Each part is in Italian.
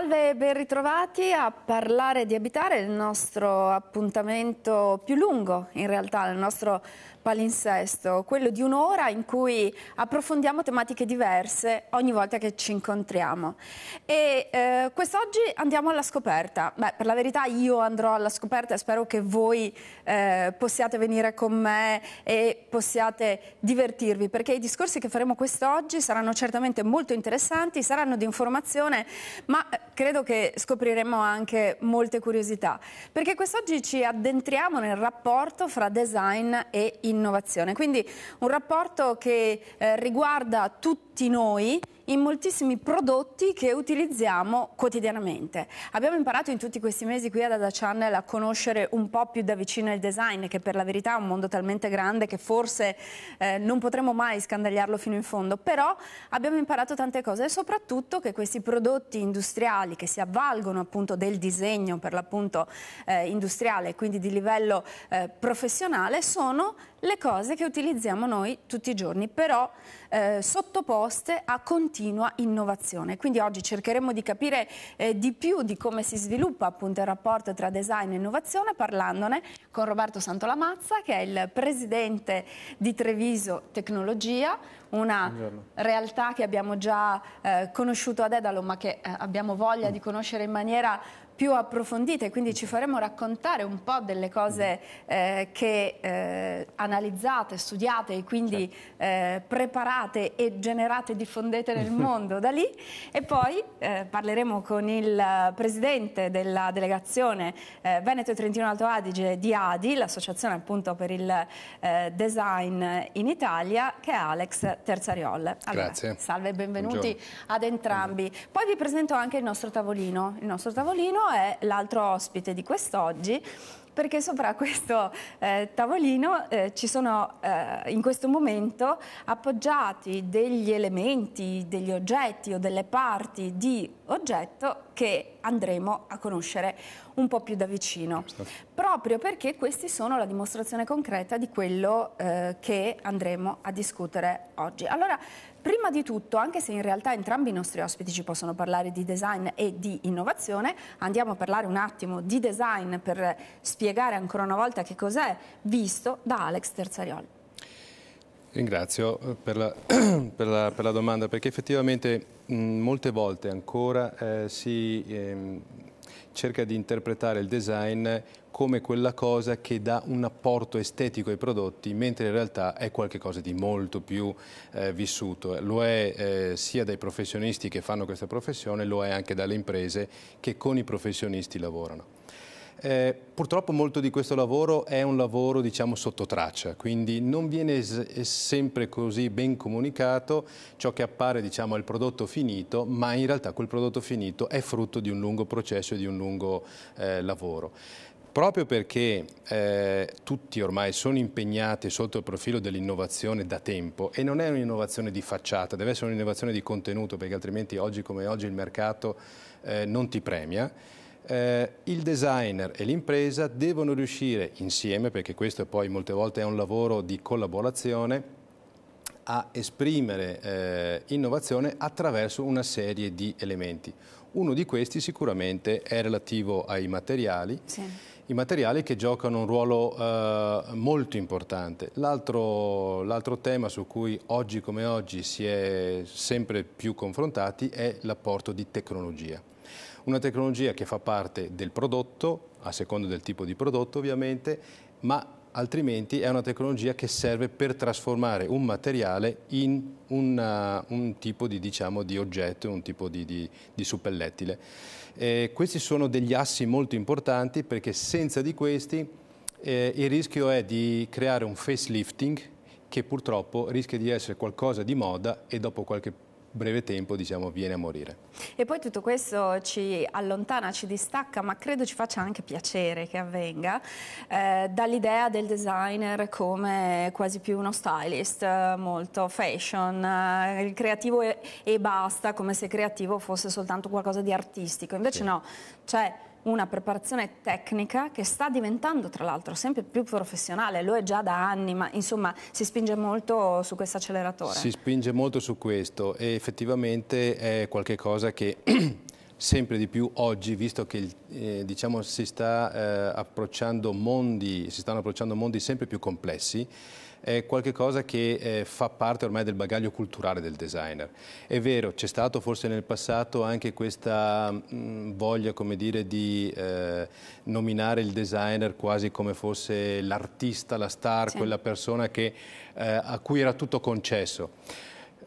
Salve e ben ritrovati a parlare di abitare, il nostro appuntamento più lungo in realtà, il nostro palinsesto, quello di un'ora in cui approfondiamo tematiche diverse ogni volta che ci incontriamo. E eh, quest'oggi andiamo alla scoperta. Beh, per la verità io andrò alla scoperta e spero che voi eh, possiate venire con me e possiate divertirvi, perché i discorsi che faremo quest'oggi saranno certamente molto interessanti, saranno di informazione, ma eh, credo che scopriremo anche molte curiosità, perché quest'oggi ci addentriamo nel rapporto fra design e innovazione innovazione. Quindi un rapporto che eh, riguarda tutti tutti noi in moltissimi prodotti che utilizziamo quotidianamente. Abbiamo imparato in tutti questi mesi qui ad Ada Channel a conoscere un po' più da vicino il design, che per la verità è un mondo talmente grande che forse eh, non potremo mai scandagliarlo fino in fondo, però abbiamo imparato tante cose e soprattutto che questi prodotti industriali che si avvalgono appunto del disegno per l'appunto eh, industriale, quindi di livello eh, professionale, sono le cose che utilizziamo noi tutti i giorni. Però eh, sottoposte a continua innovazione. Quindi oggi cercheremo di capire eh, di più di come si sviluppa appunto il rapporto tra design e innovazione parlandone con Roberto Santolamazza che è il presidente di Treviso Tecnologia, una Buongiorno. realtà che abbiamo già eh, conosciuto ad Edalo ma che eh, abbiamo voglia mm. di conoscere in maniera più approfondite, quindi ci faremo raccontare un po' delle cose mm-hmm. eh, che eh, analizzate, studiate e quindi certo. Eh, preparate e generate e diffondete nel mm-hmm. mondo da lì e poi eh, parleremo con il presidente della delegazione eh, Veneto e Trentino Alto Adige di ADI, l'associazione appunto per il design in Italia, che è Alex Terzariol. Allora, Grazie. Salve e benvenuti Buongiorno. ad entrambi. Poi vi presento anche il nostro tavolino. Il nostro tavolino è l'altro ospite di quest'oggi perché sopra questo eh, tavolino eh, ci sono eh, in questo momento appoggiati degli elementi, degli oggetti o delle parti di oggetto che andremo a conoscere un po' più da vicino, proprio perché questi sono la dimostrazione concreta di quello eh, che andremo a discutere oggi. Allora, Prima di tutto, anche se in realtà entrambi i nostri ospiti ci possono parlare di design e di innovazione, andiamo a parlare un attimo di design per spiegare ancora una volta che cos'è, visto da Alex Terzarioli. Ringrazio eh, per la, per, la, per la, domanda perché effettivamente mh, molte volte ancora eh, si ehm, cerca di interpretare il design come quella cosa che dà un apporto estetico ai prodotti, mentre in realtà è qualcosa di molto più eh, vissuto. Lo è eh, sia dai professionisti che fanno questa professione, lo è anche dalle imprese che con i professionisti lavorano. Eh, purtroppo molto di questo lavoro è un lavoro diciamo sotto traccia, quindi non viene sempre così ben comunicato ciò che appare diciamo al prodotto finito, ma in realtà quel prodotto finito è frutto di un lungo processo e di un lungo eh, lavoro proprio perché eh, tutti ormai sono impegnati sotto il profilo dell'innovazione da tempo e non è un'innovazione di facciata, deve essere un'innovazione di contenuto perché altrimenti oggi come oggi il mercato eh, non ti premia. Eh, il designer e l'impresa devono riuscire insieme, perché questo poi molte volte è un lavoro di collaborazione, a esprimere eh, innovazione attraverso una serie di elementi. Uno di questi sicuramente è relativo ai materiali. Sì i materiali che giocano un ruolo eh, molto importante. L'altro tema su cui oggi come oggi si è sempre più confrontati è l'apporto di tecnologia. Una tecnologia che fa parte del prodotto, a seconda del tipo di prodotto ovviamente, ma altrimenti è una tecnologia che serve per trasformare un materiale in una, un tipo di, diciamo, di, oggetto, un tipo di, di, di suppellettile. Eh, questi sono degli assi molto importanti perché senza di questi eh, il rischio è di creare un facelifting che purtroppo rischia di essere qualcosa di moda e dopo qualche breve tempo diciamo, viene a morire. E poi tutto questo ci allontana, ci distacca, ma credo ci faccia anche piacere che avvenga, eh, dall'idea del designer come quasi più uno stylist, eh, molto fashion, eh, il creativo e, basta, come se creativo fosse soltanto qualcosa di artistico. Invece sì. no, cioè una preparazione tecnica che sta diventando tra l'altro sempre più professionale, lo è già da anni, ma insomma si spinge molto su questo acceleratore. Si spinge molto su questo e effettivamente è qualcosa che sempre di più oggi, visto che eh, diciamo, si, sta, eh, approcciando mondi, si stanno approcciando mondi sempre più complessi, è qualcosa che eh, fa parte ormai del bagaglio culturale del designer. È vero, c'è stato forse nel passato anche questa mh, mm, voglia dire, di eh, nominare il designer quasi come fosse l'artista, la star, sì. quella persona che, eh, a cui era tutto concesso.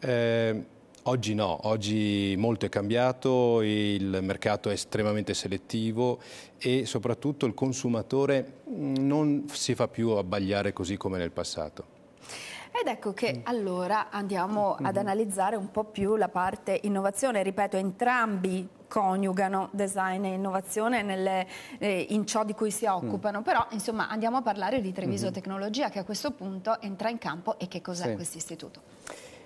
Eh, oggi no, oggi molto è cambiato, il mercato è estremamente selettivo e soprattutto il consumatore mm, non si fa più abbagliare così come nel passato. Ed ecco che mm. allora andiamo mm. ad analizzare un po' più la parte innovazione, ripeto, entrambi coniugano design e innovazione nelle, eh, in ciò di cui si occupano, mm. però insomma andiamo a parlare di Treviso mm -hmm. Tecnologia che a questo punto entra in campo e che cos'è sì. questo istituto?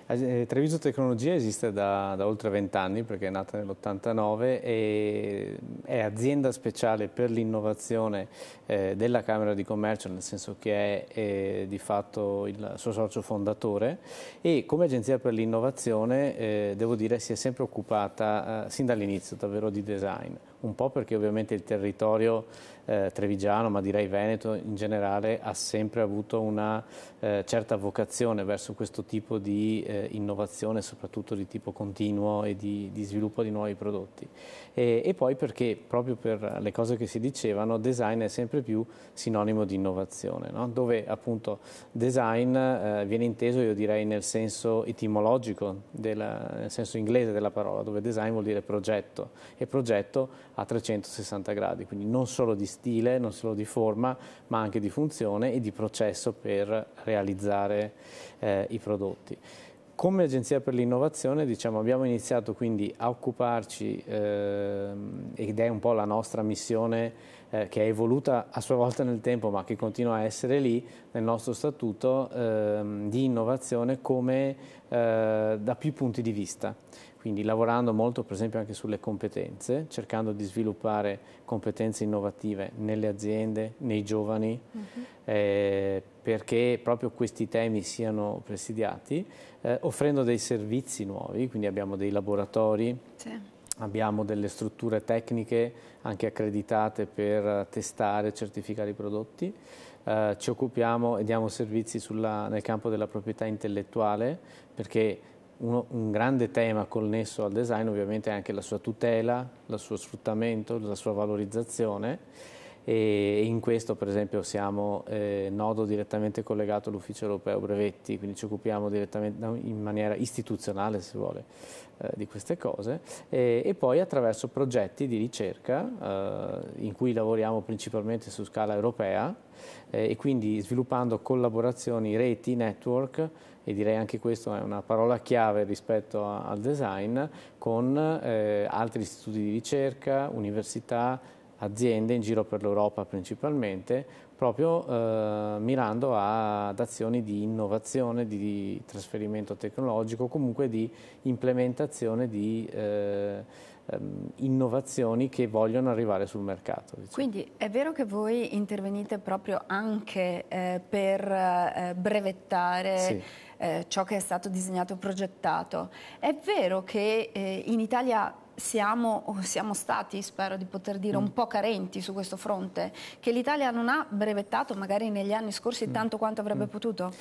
Eh, Treviso Tecnologia esiste da, da oltre anni perché è nata nell'89 e eh, è azienda speciale per l'innovazione eh, della Camera di Commercio, nel senso che è, è di fatto il suo socio fondatore e come agenzia per l'innovazione eh, devo dire si è sempre occupata eh, sin dall'inizio davvero di design un po' perché ovviamente il territorio eh, trevigiano, ma direi veneto in generale, ha sempre avuto una eh, certa vocazione verso questo tipo di eh, innovazione, soprattutto di tipo continuo e di, di sviluppo di nuovi prodotti. E, e, poi perché proprio per le cose che si dicevano, design è sempre più sinonimo di innovazione, no? dove appunto design eh, viene inteso, io direi, nel senso etimologico, della, nel senso inglese della parola, dove design vuol dire progetto e progetto a 360 gradi, quindi non solo di stile, non solo di forma, ma anche di funzione e di processo per realizzare eh, i prodotti. Come Agenzia per l'Innovazione diciamo, abbiamo iniziato quindi a occuparci, eh, ed è un po' la nostra missione eh, che è evoluta a sua volta nel tempo ma che continua a essere lì nel nostro statuto, ehm, di innovazione come eh, da più punti di vista quindi lavorando molto per esempio anche sulle competenze, cercando di sviluppare competenze innovative nelle aziende, nei giovani, uh mm-hmm. -huh. eh, perché proprio questi temi siano presidiati, eh, offrendo dei servizi nuovi, quindi abbiamo dei laboratori. Sì. Abbiamo delle strutture tecniche anche accreditate per testare e certificare i prodotti. Eh, ci occupiamo e diamo servizi sulla, nel campo della proprietà intellettuale perché uno, un grande tema connesso al design ovviamente è anche la sua tutela, il suo sfruttamento, la sua valorizzazione e in questo per esempio siamo eh, nodo direttamente collegato all'ufficio europeo brevetti, quindi ci occupiamo direttamente in maniera istituzionale se vuole eh, di queste cose e, e, poi attraverso progetti di ricerca eh, in cui lavoriamo principalmente su scala europea eh, e quindi sviluppando collaborazioni, reti, network e direi anche questa è una parola chiave rispetto a, al design, con eh, altri istituti di ricerca, università, aziende in giro per l'Europa principalmente, proprio eh, mirando ad azioni di innovazione, di, trasferimento tecnologico, comunque di implementazione di eh, ehm, innovazioni che vogliono arrivare sul mercato. Diciamo. Quindi è vero che voi intervenite proprio anche eh, per eh, brevettare sì eh, ciò che è stato disegnato e progettato. È vero che eh, in Italia siamo, siamo, stati, spero di poter dire, mm. un po' carenti su questo fronte, che l'Italia non ha brevettato magari negli anni scorsi mm. tanto quanto avrebbe mm. potuto?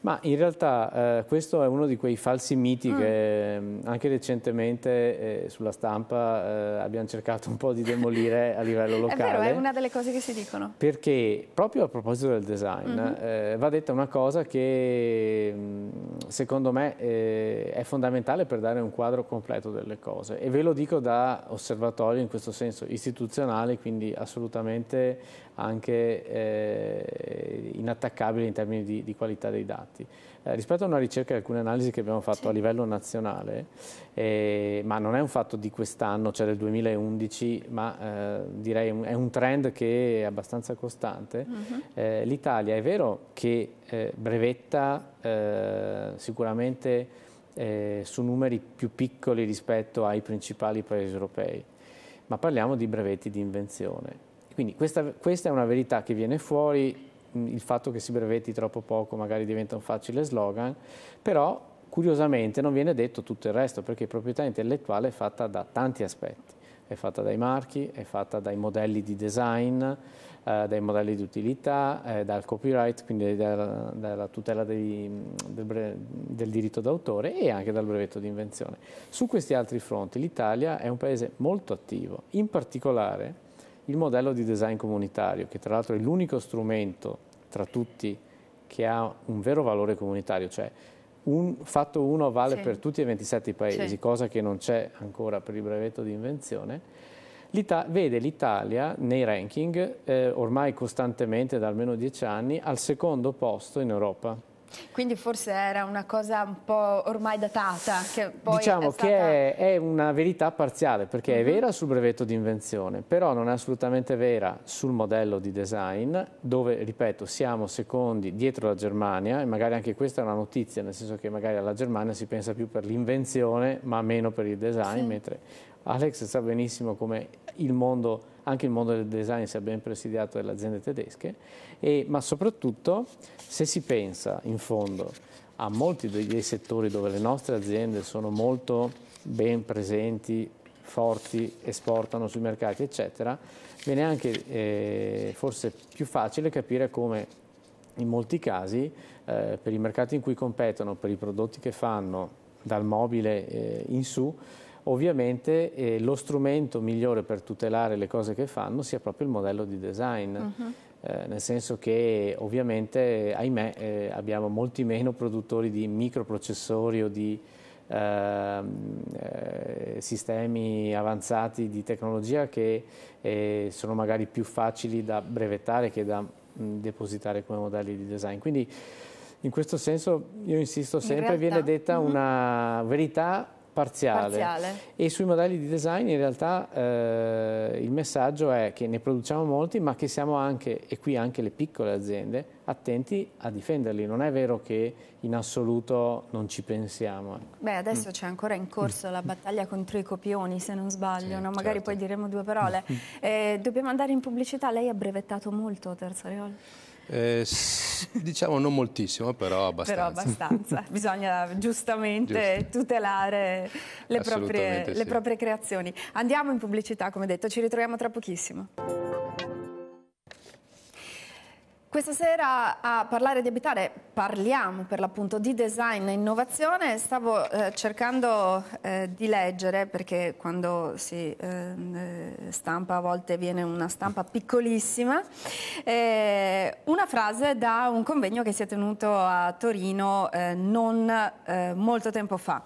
Ma in realtà eh, questo è uno di quei falsi miti mm. che mm, anche recentemente eh, sulla stampa eh, abbiamo cercato un po' di demolire a livello locale. È vero, è una delle cose che si dicono. Perché proprio a proposito del design mm -hmm. va detta una cosa che mm, secondo me eh, è fondamentale per dare un quadro completo delle cose e ve lo dico da osservatorio in questo senso istituzionale, quindi assolutamente anche eh, inattaccabile in termini di, di qualità dei dati. Eh, rispetto a una ricerca e alcune analisi che abbiamo fatto sì. a livello nazionale, eh, ma non è un fatto di quest'anno, cioè del 2011, ma eh, direi è un trend che è abbastanza costante, uh mm-hmm. eh, -huh. l'Italia è vero che eh, brevetta sicuramente su numeri più piccoli rispetto ai principali paesi europei, ma parliamo di brevetti di invenzione quindi questa, questa è una verità che viene fuori, mm, il fatto che si brevetti troppo poco magari diventa un facile slogan, però curiosamente non viene detto tutto il resto, perché proprietà intellettuale è fatta da tanti aspetti. È fatta dai marchi, è fatta dai modelli di design, eh, dai modelli di utilità, eh, dal copyright, quindi dalla, dalla tutela dei, mm, del, del diritto d'autore e anche dal brevetto di invenzione. Su questi altri fronti l'Italia è un paese molto attivo, in particolare il modello di design comunitario, che tra l'altro è l'unico strumento tra tutti che ha un vero valore comunitario, cioè un, fatto uno vale sì. per tutti e 27 i paesi, sì. cosa che non c'è ancora per il brevetto di invenzione, vede l'Italia nei ranking eh, ormai costantemente da almeno dieci anni al secondo posto in Europa. Quindi forse era una cosa un po' ormai datata. Che diciamo è stata... che è, è, una verità parziale, perché è mhm. vera sul brevetto di invenzione, però non è assolutamente vera sul modello di design, dove, ripeto, siamo secondi dietro la Germania, e magari anche questa è una notizia, nel senso che magari alla Germania si pensa più per l'invenzione, ma meno per il design, sì. mentre Alex sa benissimo come il mondo, anche il mondo del design sia ben presidiato dalle aziende tedesche, e, ma soprattutto se si pensa in fondo a molti dei settori dove le nostre aziende sono molto ben presenti, forti, esportano sui mercati, eccetera, viene anche eh, forse più facile capire come in molti casi eh, per i mercati in cui competono, per i prodotti che fanno dal mobile eh, in su, ovviamente eh, lo strumento migliore per tutelare le cose che fanno sia proprio il modello di design. Uh mhm. -huh. eh, nel senso che ovviamente, ahimè, eh, abbiamo molti meno produttori di microprocessori o di ehm, eh, sistemi avanzati di tecnologia che eh, sono magari più facili da brevettare che da mh, mm, depositare come modelli di design. Quindi in questo senso io insisto sempre, in realtà, viene detta uh mhm. -huh. una verità Parziale. parziale. E sui modelli di design in realtà eh, il messaggio è che ne produciamo molti, ma che siamo anche, e qui anche le piccole aziende, attenti a difenderli. Non è vero che in assoluto non ci pensiamo. Ecco. Beh, mm. adesso mm. c'è ancora in corso la battaglia contro i copioni, se non sbaglio, sì, no? magari certo. poi diremo due parole. eh, dobbiamo andare in pubblicità, lei ha brevettato molto, Terza Riol. Eh, diciamo non moltissimo, però abbastanza. Però abbastanza. Bisogna giustamente Giusto. tutelare le proprie, sì. le proprie creazioni. Andiamo in pubblicità, come detto, ci ritroviamo tra pochissimo. Questa sera a parlare di abitare parliamo per l'appunto di design e innovazione. Stavo eh, cercando eh, di leggere perché quando si eh, stampa a volte viene una stampa piccolissima. Eh, una frase da un convegno che si è tenuto a Torino eh, non eh, molto tempo fa.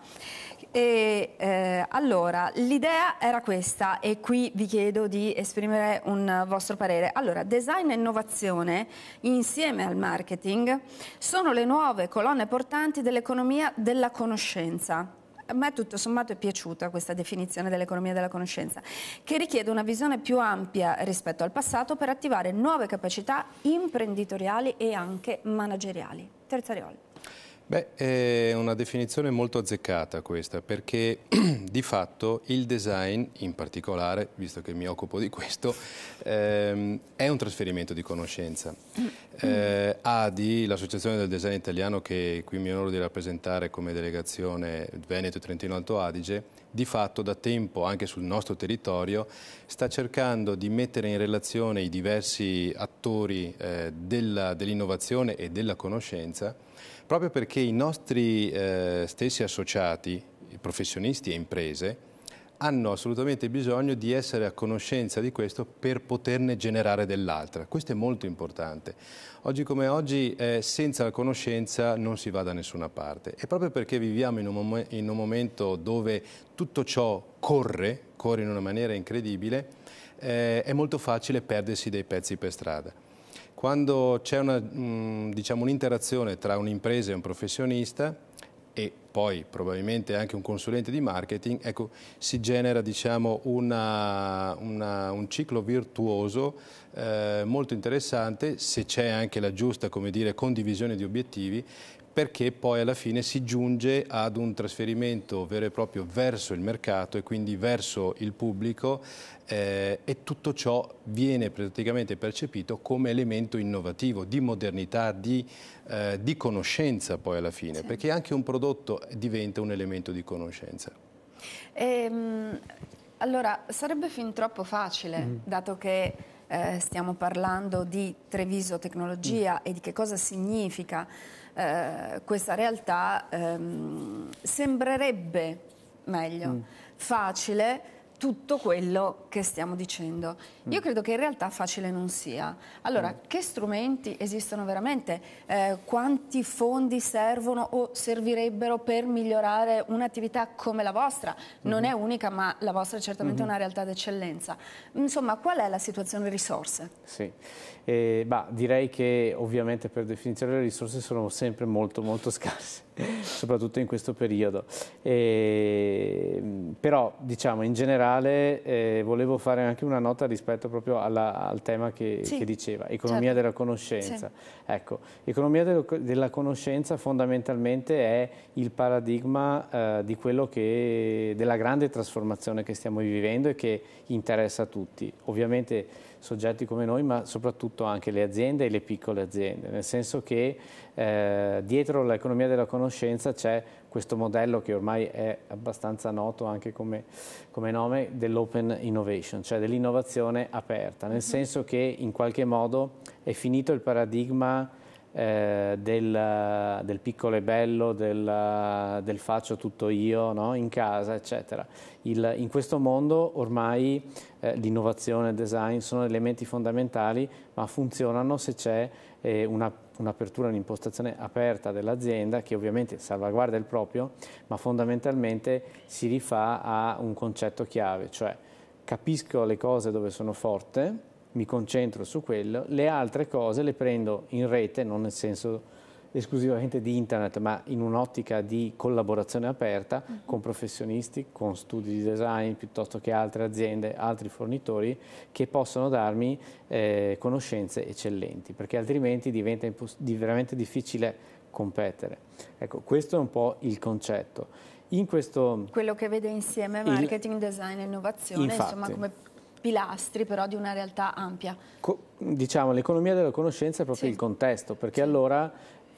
E eh, allora, l'idea era questa e qui vi chiedo di esprimere un vostro parere. Allora, design e innovazione insieme al marketing sono le nuove colonne portanti dell'economia della conoscenza. A me tutto sommato è piaciuta questa definizione dell'economia della conoscenza, che richiede una visione più ampia rispetto al passato per attivare nuove capacità imprenditoriali e anche manageriali. Terza Rioli. Beh, è una definizione molto azzeccata questa, perché di fatto il design, in particolare, visto che mi occupo di questo, ehm, è un trasferimento di conoscenza. Mm. Eh, ADI, l'Associazione del Design Italiano, che qui mi onoro di rappresentare come delegazione Veneto e Trentino Alto Adige, di fatto da tempo, anche sul nostro territorio, sta cercando di mettere in relazione i diversi attori eh, dell'innovazione e della conoscenza proprio perché i nostri eh, stessi associati, professionisti e imprese, hanno assolutamente bisogno di essere a conoscenza di questo per poterne generare dell'altra. Questo è molto importante. Oggi come oggi eh, senza la conoscenza non si va da nessuna parte e proprio perché viviamo in un, in un momento dove tutto ciò corre, corre in una maniera incredibile, eh, è molto facile perdersi dei pezzi per strada. Quando c'è mm, diciamo un'interazione diciamo, un tra un'impresa e un professionista e poi probabilmente anche un consulente di marketing, ecco, si genera diciamo, una, una, un ciclo virtuoso eh, molto interessante se c'è anche la giusta dire, condivisione di obiettivi perché poi alla fine si giunge ad un trasferimento vero e proprio verso il mercato e quindi verso il pubblico eh, e tutto ciò viene praticamente percepito come elemento innovativo, di modernità, di, eh, di conoscenza poi alla fine, sì. perché anche un prodotto diventa un elemento di conoscenza. Ehm, allora, sarebbe fin troppo facile, mm. dato che eh, stiamo parlando di Treviso Tecnologia mm. e di che cosa significa eh, questa realtà ehm, sembrerebbe meglio, mm. facile, tutto quello che stiamo dicendo. Io mm. credo che in realtà facile non sia. Allora, mm. che strumenti esistono veramente? Eh, quanti fondi servono o servirebbero per migliorare un'attività come la vostra? Non mm-hmm. è unica, ma la vostra è certamente mm-hmm. una realtà d'eccellenza. Insomma, qual è la situazione risorse? Sì, eh, bah, direi che ovviamente per definizione le risorse sono sempre molto, molto scarse. soprattutto in questo periodo. E, ehm, però diciamo in generale eh, volevo fare anche una nota rispetto proprio alla, al tema che, sì. che diceva, economia certo. della conoscenza. Sì. Ecco, economia de della conoscenza fondamentalmente è il paradigma eh, di quello che, della grande trasformazione che stiamo vivendo e che interessa a tutti. Ovviamente soggetti come noi, ma soprattutto anche le aziende e le piccole aziende, nel senso che eh, dietro l'economia della conoscenza c'è questo modello che ormai è abbastanza noto anche come, come nome dell'open innovation, cioè dell'innovazione aperta, nel mm-hmm. senso che in qualche modo è finito il paradigma eh, del, del, piccolo e bello, del, del faccio tutto io no? in casa, eccetera. Il, in questo mondo ormai l'innovazione, eh, il design sono elementi fondamentali ma funzionano se c'è eh, un'apertura, un'impostazione aperta dell'azienda che ovviamente salvaguarda il proprio ma fondamentalmente si rifà a un concetto chiave, cioè capisco le cose dove sono forte, mi concentro su quello, le altre cose le prendo in rete, non nel senso esclusivamente di internet, ma in un'ottica di collaborazione aperta uh con professionisti, con studi di design piuttosto che altre aziende, altri fornitori che possono darmi eh, conoscenze eccellenti, perché altrimenti diventa di veramente difficile competere. Ecco, questo è un po' il concetto. Questo, Quello che vede insieme marketing, il, design e innovazione, infatti, insomma come pilastri però di una realtà ampia. Co, diciamo l'economia della conoscenza è proprio sì. il contesto, perché sì. allora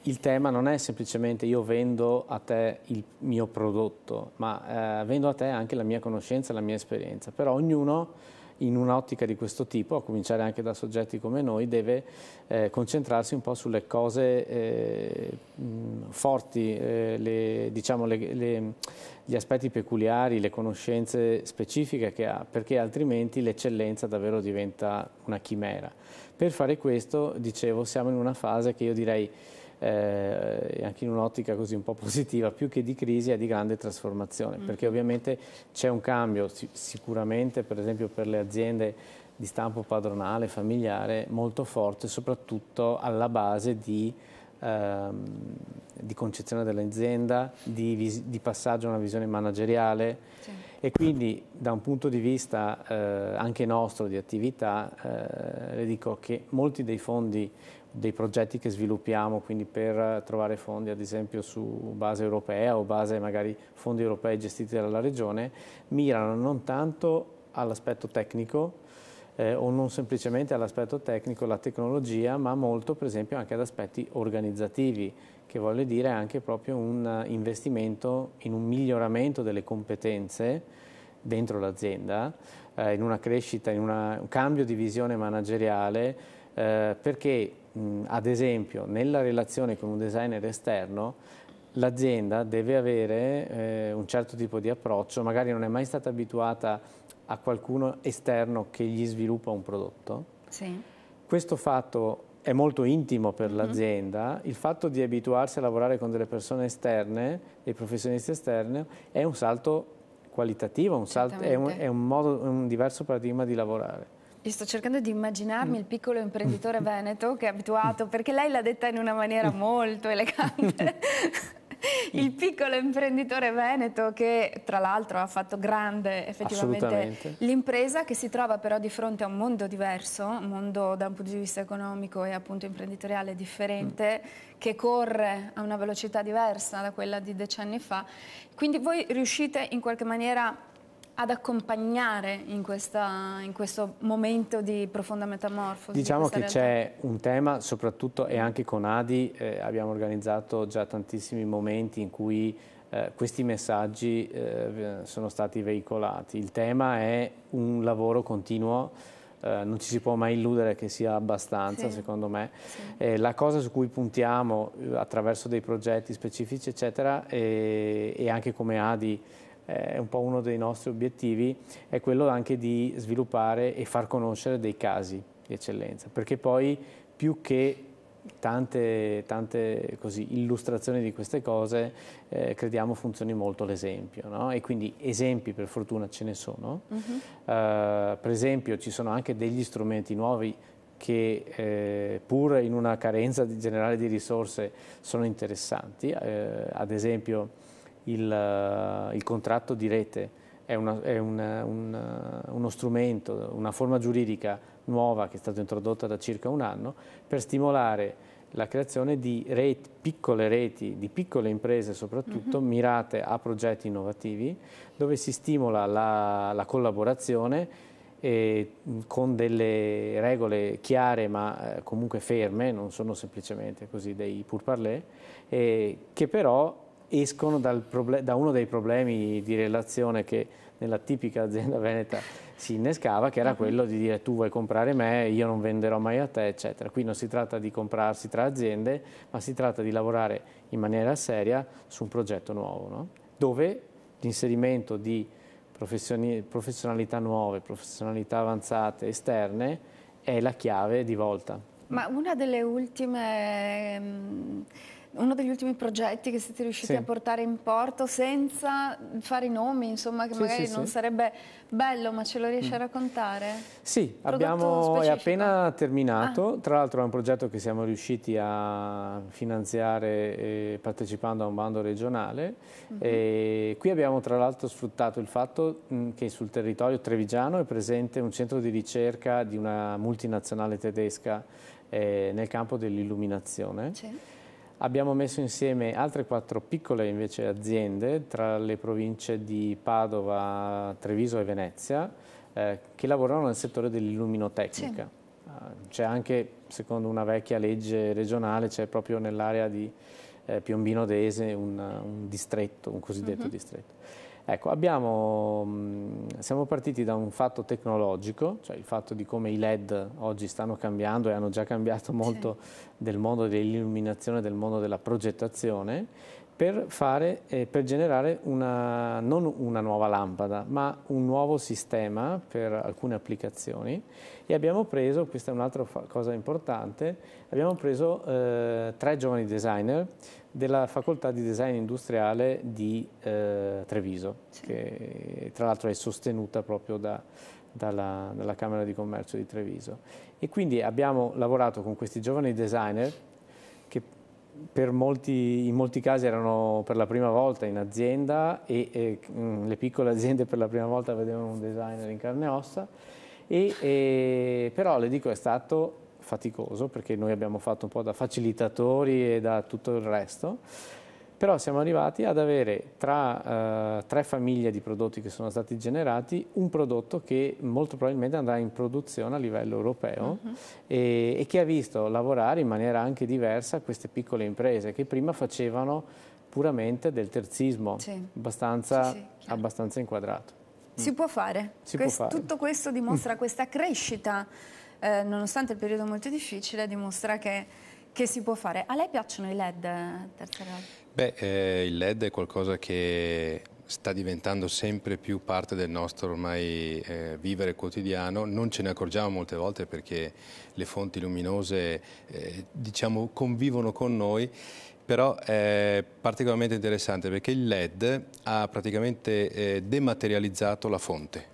il tema non è semplicemente io vendo a te il mio prodotto, ma eh, vendo a te anche la mia conoscenza, la mia esperienza. Però ognuno in un'ottica di questo tipo, a cominciare anche da soggetti come noi, deve eh, concentrarsi un po' sulle cose eh, forti, eh, le, diciamo le, le, gli aspetti peculiari, le conoscenze specifiche che ha, perché altrimenti l'eccellenza davvero diventa una chimera. Per fare questo, dicevo, siamo in una fase che io direi eh, anche in un'ottica così un po' positiva, più che di crisi è di grande trasformazione, mm. perché ovviamente c'è un cambio sicuramente per esempio per le aziende di stampo padronale, familiare, molto forte, soprattutto alla base di, ehm, di concezione dell'azienda, di, di, passaggio a una visione manageriale. Sì e quindi da un punto di vista eh, anche nostro di attività eh, le dico che molti dei fondi dei progetti che sviluppiamo, quindi per trovare fondi ad esempio su base europea o base magari fondi europei gestiti dalla regione, mirano non tanto all'aspetto tecnico eh, o non semplicemente all'aspetto tecnico, la tecnologia, ma molto per esempio anche ad aspetti organizzativi, che vuole dire anche proprio un investimento in un miglioramento delle competenze dentro l'azienda, eh, in una crescita, in una, un cambio di visione manageriale, eh, perché mh, ad esempio nella relazione con un designer esterno l'azienda deve avere eh, un certo tipo di approccio, magari non è mai stata abituata a qualcuno esterno che gli sviluppa un prodotto. Sì. Questo fatto è molto intimo per mm -hmm. l'azienda, il fatto di abituarsi a lavorare con delle persone esterne, dei professionisti esterni, è un salto qualitativo, un salto, è, un, è un, modo, un diverso paradigma di lavorare. Io sto cercando di immaginarmi mm. il piccolo imprenditore veneto che è abituato, perché lei l'ha detta in una maniera mm. molto elegante. il piccolo imprenditore veneto che tra l'altro ha fatto grande effettivamente l'impresa che si trova però di fronte a un mondo diverso, un mondo da un punto di vista economico e appunto imprenditoriale differente mm. che corre a una velocità diversa da quella di decenni fa. Quindi voi riuscite in qualche maniera ad accompagnare in, questa, in, questo momento di profonda metamorfosi? Diciamo che c'è un tema, soprattutto e anche con Adi eh, abbiamo organizzato già tantissimi momenti in cui eh, questi messaggi eh, sono stati veicolati. Il tema è un lavoro continuo. Eh, non ci si può mai illudere che sia abbastanza, sì. secondo me. Sì. Eh, la cosa su cui puntiamo eh, attraverso dei progetti specifici, eccetera, e, e anche come Adi è un po' uno dei nostri obiettivi, è quello anche di sviluppare e far conoscere dei casi di eccellenza, perché poi più che tante, tante così, illustrazioni di queste cose eh, crediamo funzioni molto l'esempio no? e quindi esempi per fortuna ce ne sono uh -huh. uh, per esempio ci sono anche degli strumenti nuovi che eh, pur in una carenza di generale di risorse sono interessanti, eh, ad esempio il, eh, il contratto di rete è, una, è una, un, eh, uno strumento, una forma giuridica nuova che è stata introdotta da circa un anno per stimolare la creazione di reti, piccole reti, di piccole imprese soprattutto, uh mhm. -huh. mirate a progetti innovativi, dove si stimola la, la collaborazione eh, con delle regole chiare ma eh, comunque ferme, non sono semplicemente così dei pur parler, eh, che però escono da uno dei problemi di relazione che nella tipica azienda veneta si innescava, che era mm-hmm. quello di dire tu vuoi comprare me, io non venderò mai a te, eccetera. Qui non si tratta di comprarsi tra aziende, ma si tratta di lavorare in maniera seria su un progetto nuovo, no? dove l'inserimento di professionalità nuove, professionalità avanzate, esterne, è la chiave di volta. Ma una delle ultime ehm, uno degli ultimi progetti che siete riusciti sì. a portare in porto senza fare i nomi, insomma, che sì, magari sì, non sarebbe bello, ma ce lo riesci mm. a raccontare? Sì, abbiamo, è appena terminato, ah. tra l'altro è un progetto che siamo riusciti a finanziare eh, partecipando a un bando regionale mm -hmm. qui abbiamo tra l'altro sfruttato il fatto mm, che sul territorio trevigiano è presente un centro di ricerca di una multinazionale tedesca eh, nel campo dell'illuminazione. Sì Abbiamo messo insieme altre quattro piccole invece, aziende tra le province di Padova, Treviso e Venezia eh, che lavorano nel settore dell'illuminotecnica. Sì. Ah, c'è anche, secondo una vecchia legge regionale, c'è proprio nell'area di eh, Piombino Dese un, un, distretto, un cosiddetto uh mhm. -huh. distretto. Ecco, abbiamo, mm, siamo partiti da un fatto tecnologico, cioè il fatto di come i LED oggi stanno cambiando e hanno già cambiato molto sì. del mondo dell'illuminazione, del mondo della progettazione, per, fare, eh, per generare una, non una nuova lampada, ma un nuovo sistema per alcune applicazioni e abbiamo preso, questa è un'altra cosa importante, abbiamo preso eh, tre giovani designer, della facoltà di design industriale di eh, Treviso, sì. che tra l'altro è sostenuta proprio da, dalla, dalla, Camera di Commercio di Treviso. E quindi abbiamo lavorato con questi giovani designer che molti, in molti casi erano per la prima volta in azienda e, e mh, mm, le piccole aziende per la prima volta vedevano un designer in carne e ossa, e, e, però le dico è stato faticoso perché noi abbiamo fatto un po' da facilitatori e da tutto il resto, però siamo arrivati ad avere tra eh, tre famiglie di prodotti che sono stati generati un prodotto che molto probabilmente andrà in produzione a livello europeo uh mm-hmm. -huh. e, e che ha visto lavorare in maniera anche diversa queste piccole imprese che prima facevano puramente del terzismo, sì. Abbastanza, sì, sì, abbastanza, inquadrato. Si mm. può fare. Si questo, può fare. Tutto questo dimostra questa crescita eh, nonostante il periodo molto difficile, dimostra che, che, si può fare. A lei piacciono i LED, terza reale? Beh, eh, il LED è qualcosa che sta diventando sempre più parte del nostro ormai eh, vivere quotidiano, non ce ne accorgiamo molte volte perché le fonti luminose eh, diciamo convivono con noi, però è particolarmente interessante perché il LED ha praticamente eh, dematerializzato la fonte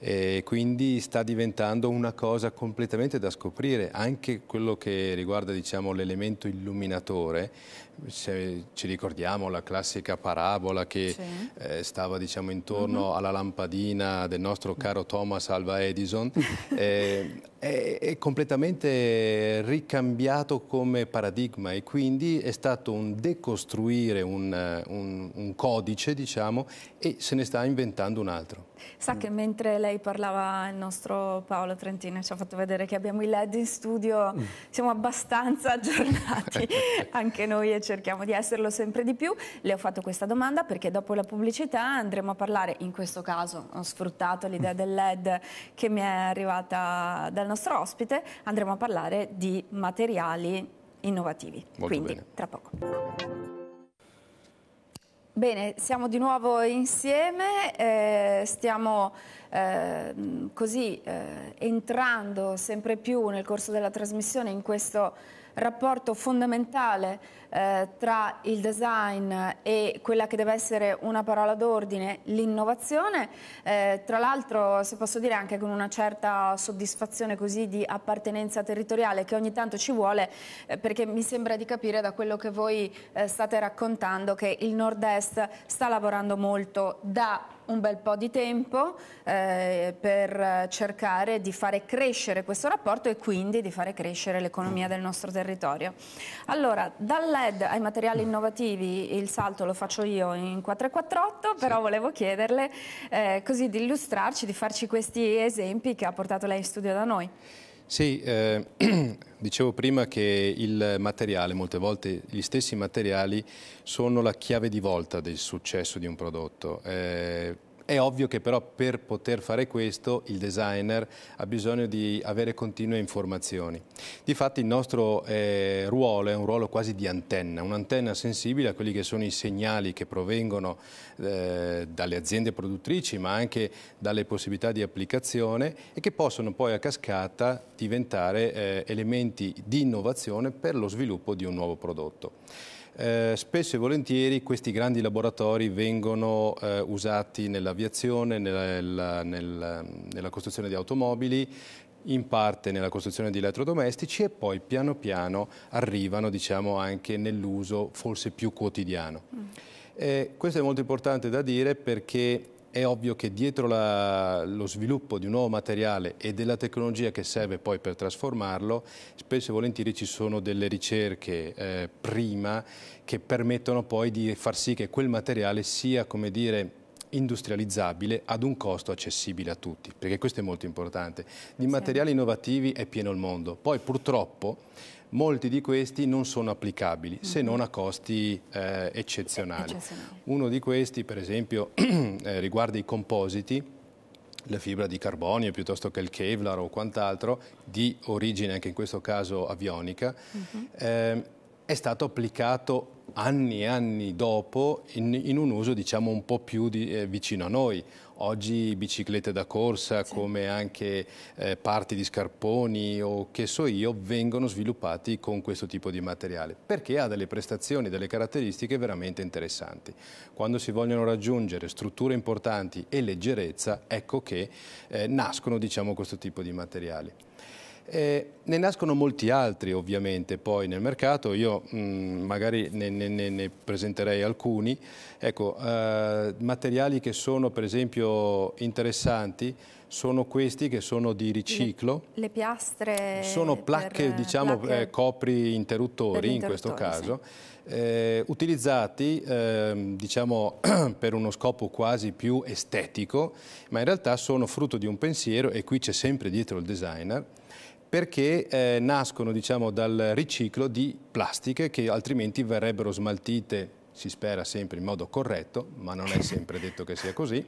e quindi sta diventando una cosa completamente da scoprire, anche quello che riguarda diciamo, l'elemento illuminatore se ci ricordiamo la classica parabola che sì. eh, stava diciamo, intorno mm -hmm. alla lampadina del nostro caro Thomas Alva Edison, eh, è, è, completamente ricambiato come paradigma e quindi è stato un decostruire un, un, un codice diciamo, e se ne sta inventando un altro. Sa mm. che mentre lei parlava il nostro Paolo Trentino ci ha fatto vedere che abbiamo i LED in studio, mm. siamo abbastanza aggiornati anche noi e ci cerchiamo di esserlo sempre di più. Le ho fatto questa domanda perché dopo la pubblicità andremo a parlare, in questo caso ho sfruttato l'idea del LED che mi è arrivata dal nostro ospite, andremo a parlare di materiali innovativi. Molto Quindi, bene. tra poco. Bene, siamo di nuovo insieme, eh, stiamo eh, così eh, entrando sempre più nel corso della trasmissione in questo rapporto fondamentale eh, tra il design e quella che deve essere una parola d'ordine, l'innovazione, eh, tra l'altro se posso dire anche con una certa soddisfazione così di appartenenza territoriale che ogni tanto ci vuole eh, perché mi sembra di capire da quello che voi eh, state raccontando che il nord-est sta lavorando molto da un bel po' di tempo eh, per cercare di fare crescere questo rapporto e quindi di fare crescere l'economia del nostro territorio. Allora, dal LED ai materiali innovativi il salto lo faccio io in 448, però sì. volevo chiederle eh, così di illustrarci, di farci questi esempi che ha portato lei in studio da noi. Sì, eh, dicevo prima che il materiale, molte volte gli stessi materiali, sono la chiave di volta del successo di un prodotto. Eh, è ovvio che però per poter fare questo il designer ha bisogno di avere continue informazioni. Difatti il nostro eh, ruolo è un ruolo quasi di antenna, un'antenna sensibile a quelli che sono i segnali che provengono eh, dalle aziende produttrici ma anche dalle possibilità di applicazione e che possono poi a cascata diventare eh, elementi di innovazione per lo sviluppo di un nuovo prodotto. Eh, spesso e volentieri questi grandi laboratori vengono eh, usati nell'aviazione, nella, nella, nella costruzione di automobili, in parte nella costruzione di elettrodomestici e poi piano piano arrivano diciamo, anche nell'uso forse più quotidiano. Mm. Eh, questo è molto importante da dire perché è ovvio che dietro la, lo sviluppo di un nuovo materiale e della tecnologia che serve poi per trasformarlo, spesso e volentieri ci sono delle ricerche eh, prima che permettono poi di far sì che quel materiale sia, come dire, industrializzabile ad un costo accessibile a tutti, perché questo è molto importante. Di materiali innovativi è pieno il mondo. Poi purtroppo molti di questi non sono applicabili se non a mm-hmm. costi eh, eccezionali. Uno di questi per esempio eh, riguarda i compositi la fibra di carbonio piuttosto che il Kevlar o quant'altro, di origine anche in questo caso avionica, eh, è stato applicato anni e anni dopo in, in un uso diciamo un po' più di, eh, vicino a noi Oggi biciclette da corsa sì. come anche eh, parti di scarponi o che so io vengono sviluppati con questo tipo di materiale perché ha delle prestazioni, delle caratteristiche veramente interessanti. Quando si vogliono raggiungere strutture importanti e leggerezza ecco che eh, nascono diciamo, questo tipo di materiali. Eh, ne nascono molti altri ovviamente poi nel mercato, io mh, mm, magari ne, ne, ne, presenterei alcuni, ecco, eh, materiali che sono per esempio interessanti sono questi che sono di riciclo. Le, le piastre? Sono placche, per, diciamo, placche eh, copri interruttori in questo caso, sì. eh, utilizzati eh, diciamo, per uno scopo quasi più estetico, ma in realtà sono frutto di un pensiero e qui c'è sempre dietro il designer, perché eh, nascono diciamo, dal riciclo di plastiche che altrimenti verrebbero smaltite si spera sempre in modo corretto, ma non è sempre detto che sia così.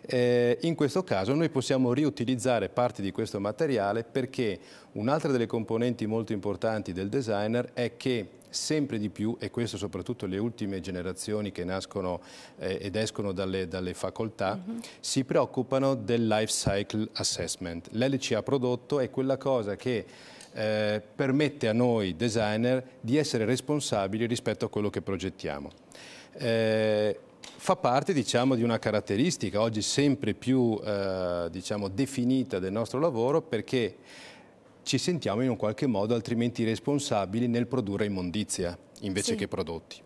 Eh, in questo caso noi possiamo riutilizzare parti di questo materiale perché un'altra delle componenti molto importanti del designer è che sempre di più e questo soprattutto le ultime generazioni che nascono eh, ed escono dalle, dalle facoltà mm -hmm. si preoccupano del life cycle assessment. L'LCA prodotto è quella cosa che eh, permette a noi designer di essere responsabili rispetto a quello che progettiamo. Eh, fa parte diciamo, di una caratteristica oggi sempre più eh, diciamo, definita del nostro lavoro perché ci sentiamo in un qualche modo altrimenti responsabili nel produrre immondizia invece sì. che prodotti.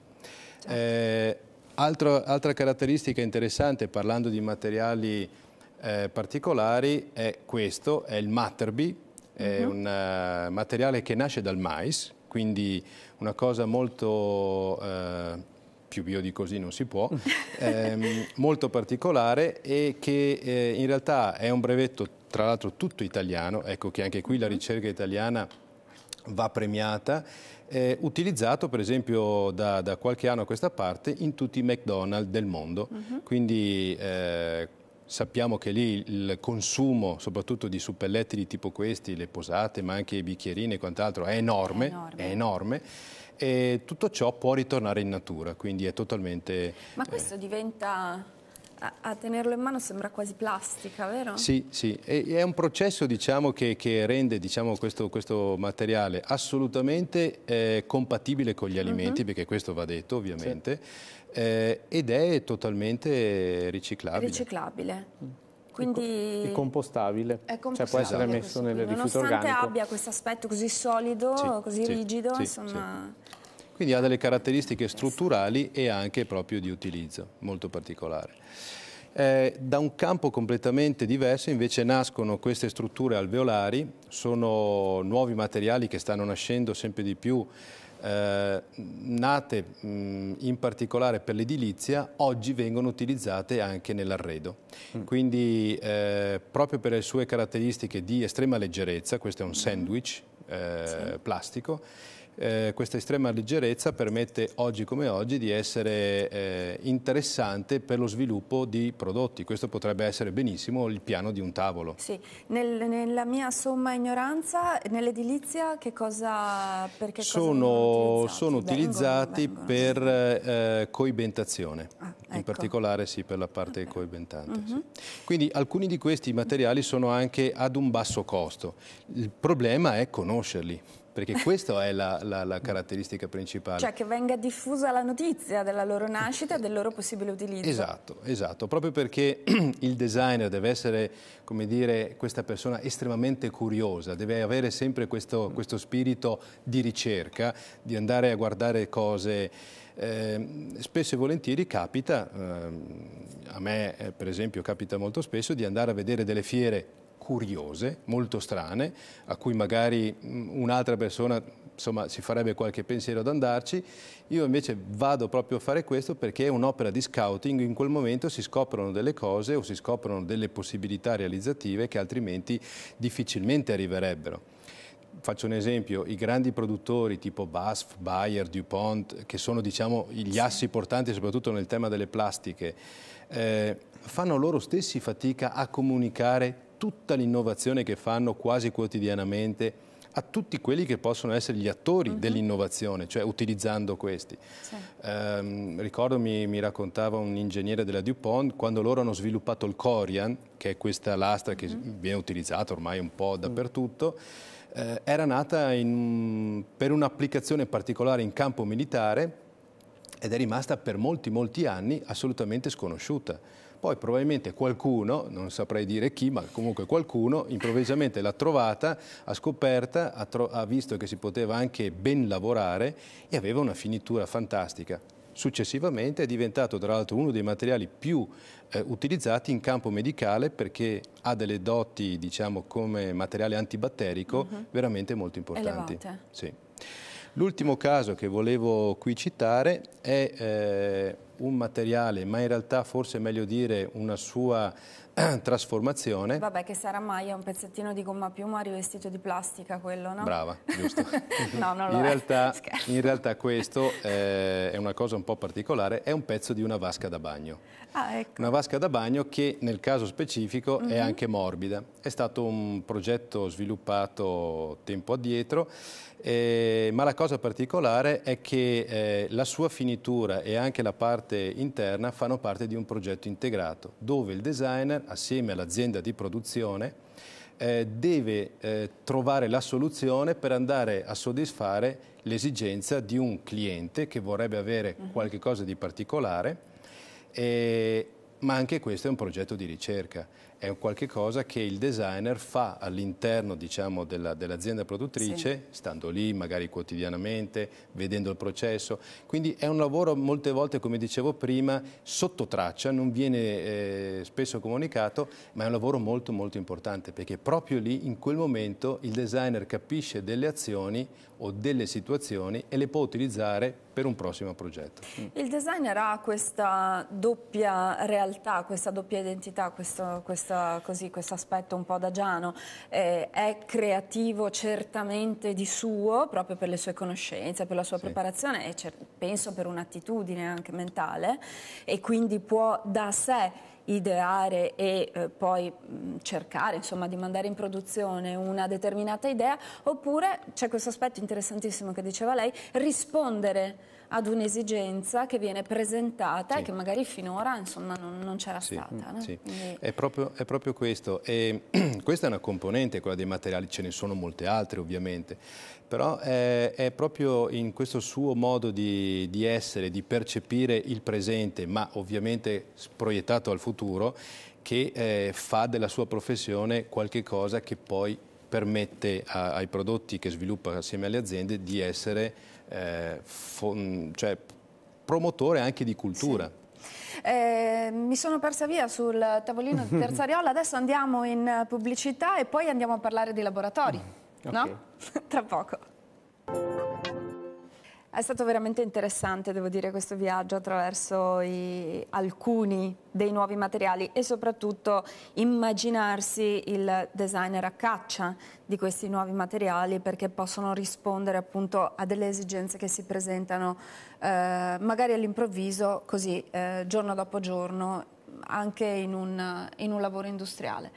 Certo. Eh, altro, altra caratteristica interessante parlando di materiali eh, particolari è questo, è il matterby, è uh mhm. -huh. un uh, materiale che nasce dal mais, quindi una cosa molto... Uh, più bio di così non si può, ehm, molto particolare e che eh, in realtà è un brevetto tra l'altro tutto italiano, ecco che anche qui la mm-hmm. ricerca italiana va premiata, eh, utilizzato per esempio da, da, qualche anno a questa parte in tutti i McDonald's del mondo, uh mm-hmm. -huh. quindi eh, Sappiamo che lì il consumo, soprattutto di suppelletti di tipo questi, le posate, ma anche i bicchierini e quant'altro, è enorme, è enorme. È enorme e tutto ciò può ritornare in natura, quindi è totalmente... Ma questo eh... diventa a, tenerlo in mano sembra quasi plastica, vero? Sì, sì. E, è un processo diciamo, che, che, rende diciamo, questo, questo, materiale assolutamente eh, compatibile con gli mhm. alimenti, uh -huh. perché questo va detto ovviamente, sì. eh, ed è totalmente riciclabile. Riciclabile. Mm. quindi è compostabile, è compostabile. Cioè può essere messo nell'edificio organico. Nonostante abbia questo aspetto così solido, sì, così sì, rigido, sì, insomma... Quindi ha delle caratteristiche strutturali e anche proprio di utilizzo, molto particolare. Eh, da un campo completamente diverso invece nascono queste strutture alveolari, sono nuovi materiali che stanno nascendo sempre di più, eh, nate mh, in particolare per l'edilizia, oggi vengono utilizzate anche nell'arredo. Mm. Quindi eh, proprio per le sue caratteristiche di estrema leggerezza, questo è un sandwich eh, sì. plastico, eh, questa estrema leggerezza permette oggi come oggi di essere eh, interessante per lo sviluppo di prodotti. Questo potrebbe essere benissimo il piano di un tavolo. Sì, Nel, nella mia somma ignoranza, nell'edilizia che cosa... Perché sono, cosa sono utilizzati vengono, vengono. per eh, coibentazione. Ah, in ecco. particolare sì, per la parte okay. coibentante. Mm -hmm. sì. Mhm. Quindi alcuni di questi materiali sono anche ad un basso costo. Il problema è conoscerli perché questa è la, la, la, caratteristica principale. Cioè che venga diffusa la notizia della loro nascita e del loro possibile utilizzo. Esatto, esatto, proprio perché il designer deve essere, come dire, questa persona estremamente curiosa, deve avere sempre questo, questo spirito di ricerca, di andare a guardare cose... Eh, spesso e volentieri capita, eh, a me eh, per esempio capita molto spesso, di andare a vedere delle fiere curiose, molto strane, a cui magari mm, un'altra persona insomma, si farebbe qualche pensiero ad andarci. Io invece vado proprio a fare questo perché è un'opera di scouting, in quel momento si scoprono delle cose o si scoprono delle possibilità realizzative che altrimenti difficilmente arriverebbero faccio un esempio, i grandi produttori tipo BASF, Bayer, DuPont, che sono diciamo, gli assi portanti soprattutto nel tema delle plastiche, eh, fanno loro stessi fatica a comunicare tutta l'innovazione che fanno quasi quotidianamente a tutti quelli che possono essere gli attori uh mhm. -huh. dell'innovazione, cioè utilizzando questi. Sì. Eh, ricordo mi, mi, raccontava un ingegnere della DuPont quando loro hanno sviluppato il Corian, che è questa lastra uh -huh. che mhm. viene utilizzata ormai un po' dappertutto, mm. eh, era nata in, per un'applicazione particolare in campo militare ed è rimasta per molti molti anni assolutamente sconosciuta. Poi probabilmente qualcuno, non saprei dire chi, ma comunque qualcuno improvvisamente l'ha trovata, ha scoperta, ha, ha visto che si poteva anche ben lavorare e aveva una finitura fantastica. Successivamente è diventato tra l'altro uno dei materiali più eh, utilizzati in campo medicale perché ha delle doti, diciamo, come materiale antibatterico uh mhm. -huh. veramente molto importanti. Sì. L'ultimo caso che volevo qui citare è eh, un materiale, ma in realtà forse è meglio dire una sua trasformazione. Vabbè, che sarà mai un pezzettino di gomma piuma rivestito di plastica quello, no? Brava, giusto. no, non lo in è. Realtà, in realtà questo eh, è una cosa un po' particolare, è un pezzo di una vasca da bagno. Ah, ecco. Una vasca da bagno che nel caso specifico mm -hmm. è mhm. anche morbida. È stato un progetto sviluppato tempo addietro, eh, ma la cosa particolare è che eh, la sua finitura e anche la parte parte interna fanno parte di un progetto integrato dove il designer assieme all'azienda di produzione eh, deve eh, trovare la soluzione per andare a soddisfare l'esigenza di un cliente che vorrebbe avere mhm. qualcosa di particolare, eh, ma anche questo è un progetto di ricerca è qualcosa che il designer fa all'interno diciamo, dell'azienda produttrice, sì. stando lì magari quotidianamente, vedendo il processo. Quindi è un lavoro molte volte, come dicevo prima, sotto traccia, non viene eh, spesso comunicato, ma è un lavoro molto molto importante perché proprio lì, in quel momento, il designer capisce delle azioni o delle situazioni e le può utilizzare per un prossimo progetto. Mm. Il designer ha questa doppia realtà, questa doppia identità, questo, questa, così, questo aspetto un po' dagiano, eh, è creativo certamente di suo, proprio per le sue conoscenze, per la sua sì. preparazione e penso per un'attitudine anche mentale e quindi può da sé ideare e eh, poi mh, mm, cercare insomma, di mandare in produzione una determinata idea, oppure c'è questo aspetto interessantissimo che diceva lei, rispondere ad un'esigenza che viene presentata sì. e che magari finora insomma, non, non c'era sì, stata. No? Sì. È, proprio, è, proprio, questo. E, questa è una componente, quella dei materiali, ce ne sono molte altre ovviamente, però è, è proprio in questo suo modo di, di essere, di percepire il presente, ma ovviamente proiettato al futuro, che eh, fa della sua professione qualcosa che poi permette a, ai prodotti che sviluppa assieme alle aziende di essere eh, fon, cioè, promotore anche di cultura. Sì. Eh, mi sono persa via sul tavolino di Terzariola, adesso andiamo in pubblicità e poi andiamo a parlare di laboratori, mm, okay. no? Tra poco. È stato veramente interessante, devo dire, questo viaggio attraverso i, alcuni dei nuovi materiali e soprattutto immaginarsi il designer a caccia di questi nuovi materiali perché possono rispondere appunto a delle esigenze che si presentano eh, magari all'improvviso, così eh, giorno dopo giorno, anche in un, in un lavoro industriale.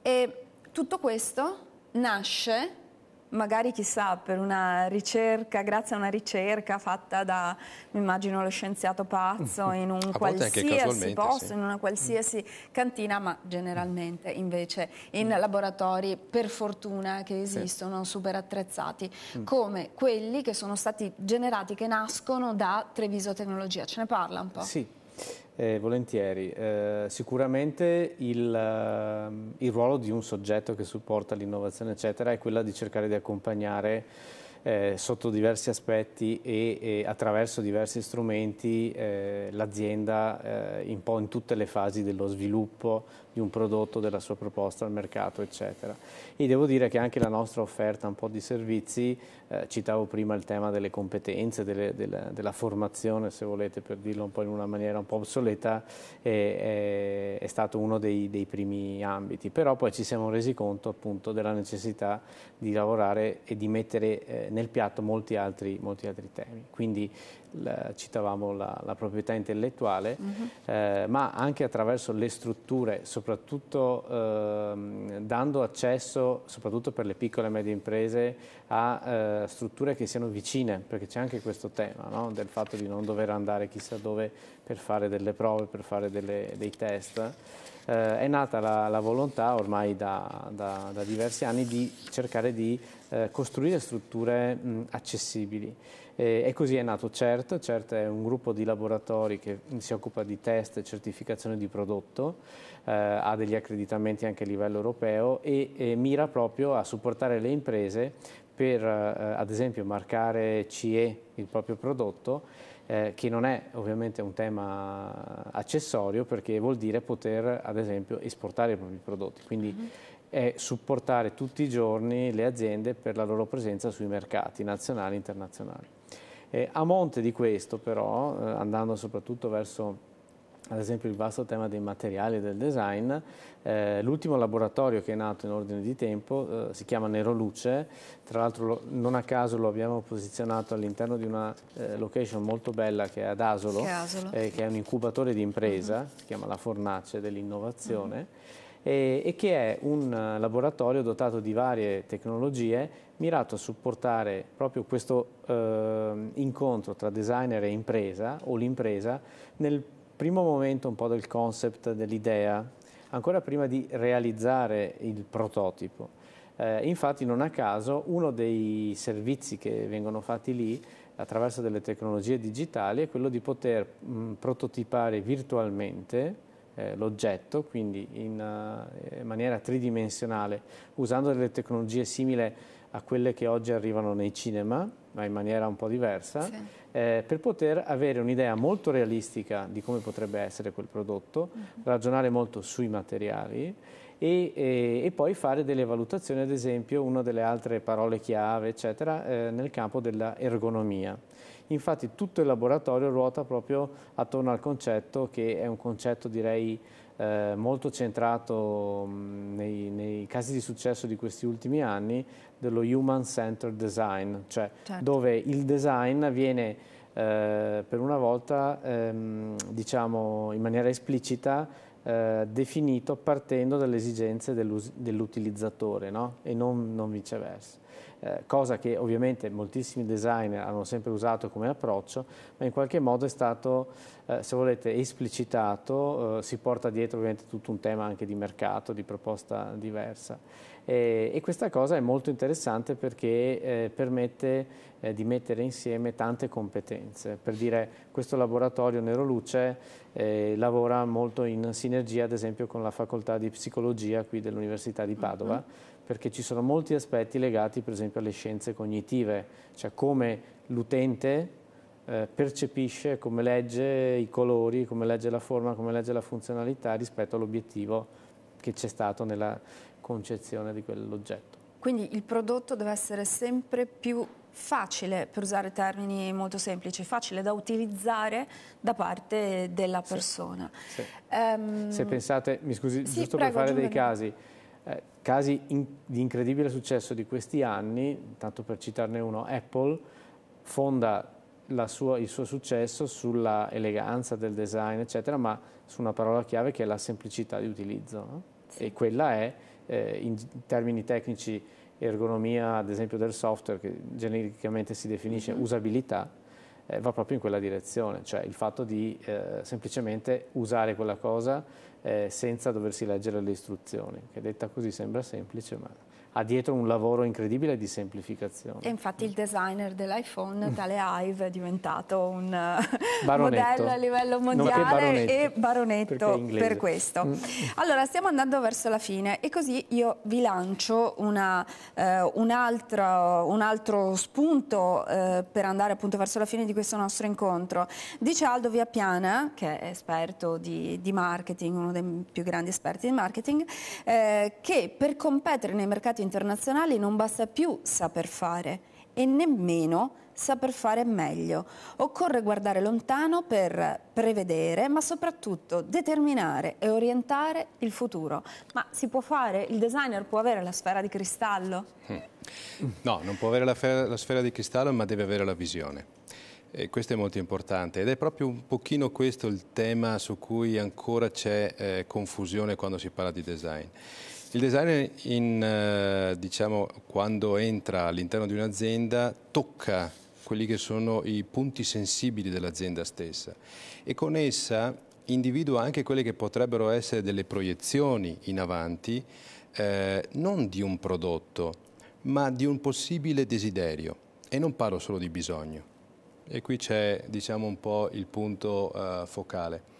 E tutto questo nasce magari chissà per una ricerca, grazie a una ricerca fatta da, mi immagino, lo scienziato pazzo mm, mm. in un qualsiasi posto, sì. in una qualsiasi mm. cantina, ma generalmente invece in mm. laboratori per fortuna che esistono sì. super attrezzati, mm. come quelli che sono stati generati, che nascono da Treviso Tecnologia. Ce ne parla un po'? Sì. Eh, volentieri. Eh, sicuramente il, ehm, il ruolo di un soggetto che supporta l'innovazione, eccetera, è quello di cercare di accompagnare eh, sotto diversi aspetti e, e, attraverso diversi strumenti eh, l'azienda eh, un po' in tutte le fasi dello sviluppo di un prodotto, della sua proposta al mercato, eccetera. E devo dire che anche la nostra offerta un po' di servizi, eh, citavo prima il tema delle competenze, delle, della, della, formazione, se volete, per dirlo un po' in una maniera un po' obsoleta, è, è stato uno dei, dei primi ambiti. Però poi ci siamo resi conto appunto della necessità di lavorare e di mettere eh, nel piatto molti altri, molti altri temi. Quindi la, citavamo la, la, proprietà intellettuale, uh mm-hmm. eh, -huh. ma anche attraverso le strutture, soprattutto ehm, dando accesso, soprattutto per le piccole e medie imprese, a eh, strutture che siano vicine, perché c'è anche questo tema no? del fatto di non dover andare chissà dove per fare delle prove, per fare delle, dei test eh, è nata la, la volontà ormai da, da, da, diversi anni di cercare di eh, costruire strutture mh, accessibili. E, eh, e, così è nato CERT, CERT è un gruppo di laboratori che si occupa di test e certificazione di prodotto, eh, ha degli accreditamenti anche a livello europeo e, e mira proprio a supportare le imprese per eh, ad esempio marcare CE il proprio prodotto eh, che non è ovviamente un tema accessorio perché vuol dire poter ad esempio esportare i propri prodotti, quindi uh mhm. -huh. è supportare tutti i giorni le aziende per la loro presenza sui mercati nazionali e internazionali. Eh, a monte di questo però, eh, andando soprattutto verso ad esempio il vasto tema dei materiali e del design. Eh, l'ultimo laboratorio che è nato in ordine di tempo eh, si chiama Neroluce, tra l'altro non a caso lo abbiamo posizionato all'interno di una eh, location molto bella che è ad Asolo, che è, Asolo. Eh, che è un incubatore di impresa, uh-huh. si chiama La Fornace dell'Innovazione. Uh-huh. E, che è un eh, laboratorio dotato di varie tecnologie mirato a supportare proprio questo ehm, incontro tra designer e impresa o l'impresa nel primo momento un po' del concept, dell'idea, ancora prima di realizzare il prototipo. Eh, infatti non a caso uno dei servizi che vengono fatti lì attraverso delle tecnologie digitali è quello di poter mh, prototipare virtualmente eh, l'oggetto, quindi in, uh, in maniera tridimensionale, usando delle tecnologie simili a quelle che oggi arrivano nei cinema, ma in maniera un po' diversa, sì. eh, per poter avere un'idea molto realistica di come potrebbe essere quel prodotto, uh mm-hmm. -huh. ragionare molto sui materiali e, e, e, poi fare delle valutazioni, ad esempio una delle altre parole chiave, eccetera, eh, nel campo dell'ergonomia. Infatti tutto il laboratorio ruota proprio attorno al concetto che è un concetto direi eh, molto centrato mm, nei, nei, casi di successo di questi ultimi anni dello human centered design, cioè certo. dove il design viene eh, per una volta ehm, diciamo in maniera esplicita eh, definito partendo dalle esigenze dell'utilizzatore no? e non, non viceversa. Eh, cosa che ovviamente moltissimi designer hanno sempre usato come approccio, ma in qualche modo è stato, eh, se volete, esplicitato, eh, si porta dietro ovviamente tutto un tema anche di mercato, di proposta diversa eh, e questa cosa è molto interessante perché eh, permette eh, di mettere insieme tante competenze. Per dire, questo laboratorio Neuroluce eh, lavora molto in sinergia ad esempio con la facoltà di psicologia qui dell'Università di Padova, mm-hmm. perché ci sono molti aspetti legati per esempio alle scienze cognitive, cioè come l'utente eh, percepisce, come legge i colori, come legge la forma, come legge la funzionalità rispetto all'obiettivo che c'è stato nella, concezione di quell'oggetto. Quindi il prodotto deve essere sempre più facile, per usare termini molto semplici, facile da utilizzare da parte della persona. Sì, sì. Um, ehm, Se pensate, mi scusi, sì, giusto prego, per fare dei casi, eh, casi in, di incredibile successo di questi anni, tanto per citarne uno, Apple fonda sua, il suo successo sulla eleganza del design, eccetera, ma su una parola chiave che è la semplicità di utilizzo. No? E quella è eh, in termini tecnici ergonomia ad esempio del software che genericamente si definisce mhm. usabilità eh, va proprio in quella direzione, cioè il fatto di eh, semplicemente usare quella cosa eh, senza doversi leggere le istruzioni, che detta così sembra semplice ma ha dietro un lavoro incredibile di semplificazione. E infatti il designer dell'iPhone, mm. tale Hive, è diventato un eh, modello a livello mondiale e baronetto per mm. questo. Allora, stiamo andando verso la fine e così io vi lancio una, eh, un, altro, un, altro, spunto eh, per andare appunto verso la fine di questo nostro incontro. Dice Aldo Viapiana, che è esperto di, di marketing, uno dei più grandi esperti di marketing, eh, che per competere nei mercati internazionali non basta più saper fare e nemmeno saper fare meglio. Occorre guardare lontano per prevedere, ma soprattutto determinare e orientare il futuro. Ma si può fare? Il designer può avere la sfera di cristallo? No, non può avere la sfera, la sfera di cristallo, ma deve avere la visione. E questo è molto importante ed è proprio un pochino questo il tema su cui ancora c'è eh, confusione quando si parla di design. Il designer, in, eh, diciamo, quando entra all'interno di un'azienda, tocca quelli che sono i punti sensibili dell'azienda stessa e con essa individua anche quelle che potrebbero essere delle proiezioni in avanti, eh, non di un prodotto, ma di un possibile desiderio. E non parlo solo di bisogno. E qui c'è, diciamo, un po' il punto eh, focale.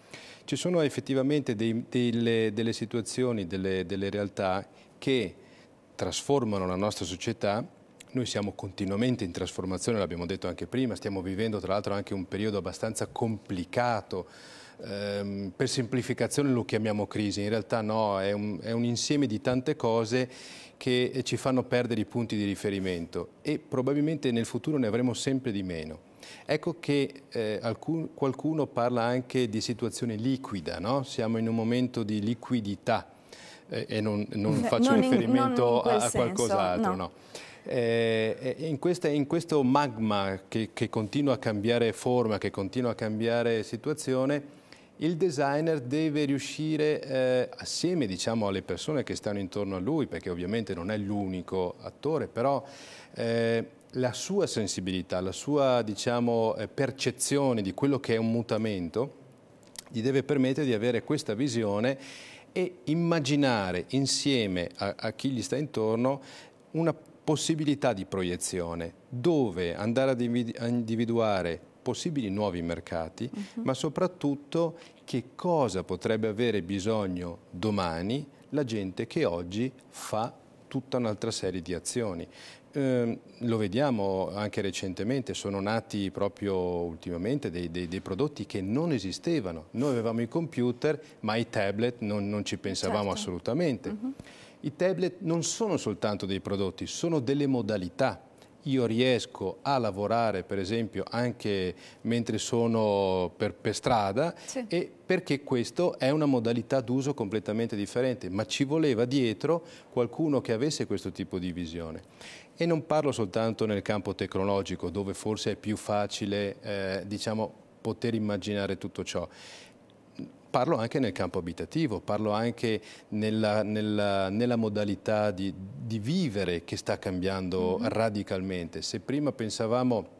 Ci sono effettivamente dei, delle, delle, situazioni, delle, delle realtà che trasformano la nostra società noi siamo continuamente in trasformazione, l'abbiamo detto anche prima, stiamo vivendo tra l'altro anche un periodo abbastanza complicato. Ehm, per semplificazione lo chiamiamo crisi, in realtà no, è un, è un, insieme di tante cose che ci fanno perdere i punti di riferimento e probabilmente nel futuro ne avremo sempre di meno. Ecco che eh, alcun, qualcuno parla anche di situazione liquida, no? siamo in un momento di liquidità eh, e non, non faccio non riferimento in, in a, a qualcos'altro. No. no. Eh, in, questa, in, questo magma che, che, continua a cambiare forma, che continua a cambiare situazione, il designer deve riuscire eh, assieme diciamo, alle persone che stanno intorno a lui, perché ovviamente non è l'unico attore, però eh, la sua sensibilità, la sua diciamo, eh, percezione di quello che è un mutamento gli deve permettere di avere questa visione e immaginare insieme a, a chi gli sta intorno una possibilità di proiezione, dove andare a individuare possibili nuovi mercati, uh mhm. -huh. ma soprattutto che cosa potrebbe avere bisogno domani la gente che oggi fa tutta un'altra serie di azioni. Ehm, lo vediamo anche recentemente, sono nati proprio ultimamente dei, dei, dei, prodotti che non esistevano. Noi avevamo i computer, ma i tablet non, non ci pensavamo certo. assolutamente. Uh mm-hmm. -huh. I tablet non sono soltanto dei prodotti, sono delle modalità io riesco a lavorare per esempio anche mentre sono per, per strada sì. e perché questo è una modalità d'uso completamente differente, ma ci voleva dietro qualcuno che avesse questo tipo di visione. E non parlo soltanto nel campo tecnologico, dove forse è più facile eh, diciamo, poter immaginare tutto ciò parlo anche nel campo abitativo, parlo anche nella, nella, nella modalità di, di, vivere che sta cambiando mm -hmm. radicalmente. Se prima pensavamo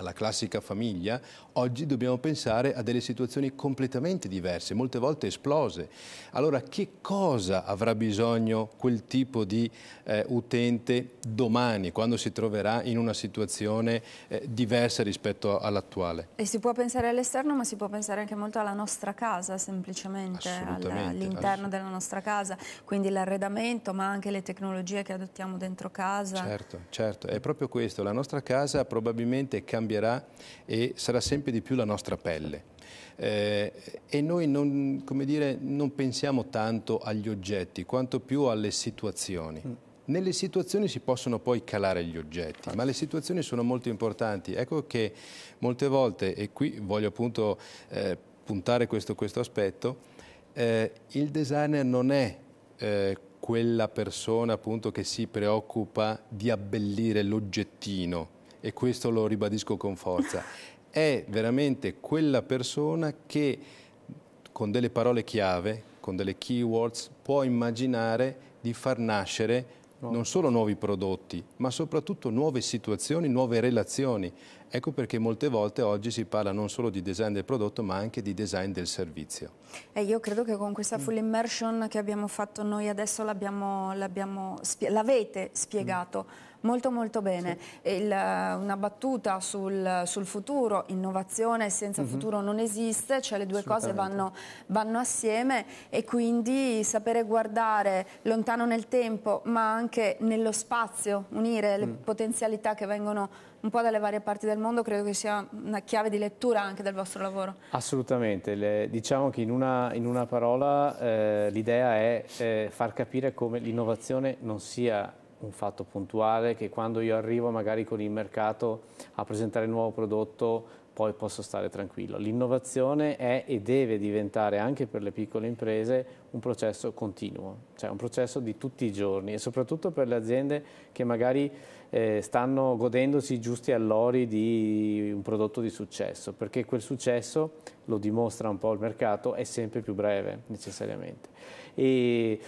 alla classica famiglia, oggi dobbiamo pensare a delle situazioni completamente diverse, molte volte esplose. Allora che cosa avrà bisogno quel tipo di eh, utente domani, quando si troverà in una situazione eh, diversa rispetto all'attuale? E si può pensare all'esterno, ma si può pensare anche molto alla nostra casa, semplicemente, all'interno della nostra casa, quindi l'arredamento, ma anche le tecnologie che adottiamo dentro casa. Certo, certo, è proprio questo, la nostra casa probabilmente cambierà cambierà e sarà sempre di più la nostra pelle. Eh, e noi non, dire, non, pensiamo tanto agli oggetti quanto più alle situazioni. Mm. Nelle situazioni si possono poi calare gli oggetti, ma le situazioni sono molto importanti. Ecco che molte volte, e qui voglio appunto eh, puntare questo, questo aspetto, eh, il designer non è eh, quella persona appunto che si preoccupa di abbellire l'oggettino, e questo lo ribadisco con forza, è veramente quella persona che con delle parole chiave, con delle keywords, può immaginare di far nascere non solo nuovi prodotti, ma soprattutto nuove situazioni, nuove relazioni. Ecco perché molte volte oggi si parla non solo di design del prodotto, ma anche di design del servizio. E eh, io credo che con questa mm. full immersion che abbiamo fatto noi adesso l'avete spiegato. Mm Molto molto bene. Sì. Il, una battuta sul, sul, futuro, innovazione senza mm -hmm. futuro non esiste, cioè le due cose vanno, vanno, assieme e quindi sapere guardare lontano nel tempo ma anche nello spazio, unire le mm. potenzialità che vengono un po' dalle varie parti del mondo credo che sia una chiave di lettura anche del vostro lavoro. Assolutamente, Le, diciamo che in una, in una parola eh, l'idea è eh, far capire come l'innovazione non sia un fatto puntuale che quando io arrivo magari con il mercato a presentare il nuovo prodotto poi posso stare tranquillo. L'innovazione è e deve diventare anche per le piccole imprese un processo continuo, cioè un processo di tutti i giorni e soprattutto per le aziende che magari eh, stanno godendosi i giusti allori di un prodotto di successo, perché quel successo, lo dimostra un po' il mercato, è sempre più breve necessariamente. E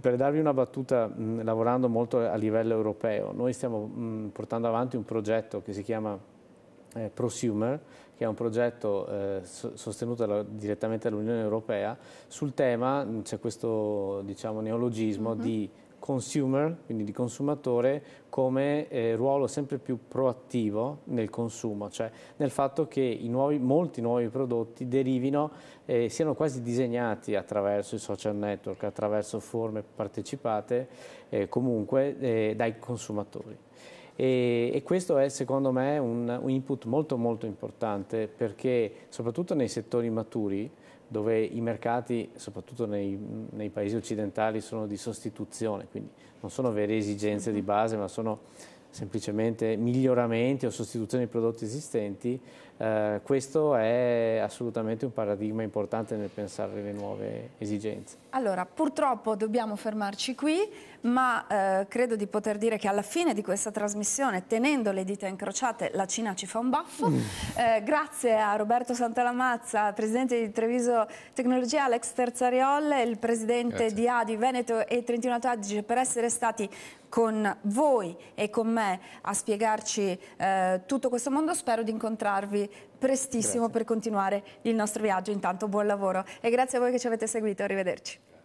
per darvi una battuta, mh, mm, lavorando molto a livello europeo, noi stiamo mh, mm, portando avanti un progetto che si chiama eh, Prosumer, che è un progetto eh, sostenuto da, direttamente dall'Unione Europea, sul tema mm, c'è questo diciamo, neologismo uh mhm. -huh. di consumer, quindi di consumatore, come eh, ruolo sempre più proattivo nel consumo, cioè nel fatto che nuovi, molti nuovi prodotti derivino, eh, siano quasi disegnati attraverso i social network, attraverso forme partecipate eh, comunque eh, dai consumatori. E, e, questo è secondo me un, un input molto molto importante perché soprattutto nei settori maturi dove i mercati, soprattutto nei, nei, paesi occidentali, sono di sostituzione, quindi non sono vere esigenze di mm-hmm. base, ma sono semplicemente miglioramenti o sostituzioni di prodotti esistenti, eh, questo è assolutamente un paradigma importante nel pensare alle nuove esigenze. Allora, purtroppo dobbiamo fermarci qui, ma eh, credo di poter dire che alla fine di questa trasmissione, tenendo le dita incrociate, la Cina ci fa un baffo. Mm. Eh, grazie a Roberto Santalamazza, presidente di Treviso Tecnologia, Alex Terzariol, il presidente grazie. di Adi Veneto e Trentino Alto Adige, per essere stati con voi e con me a spiegarci eh, tutto questo mondo. Spero di incontrarvi prestissimo grazie. per continuare il nostro viaggio. Intanto buon lavoro e grazie a voi che ci avete seguito. Arrivederci.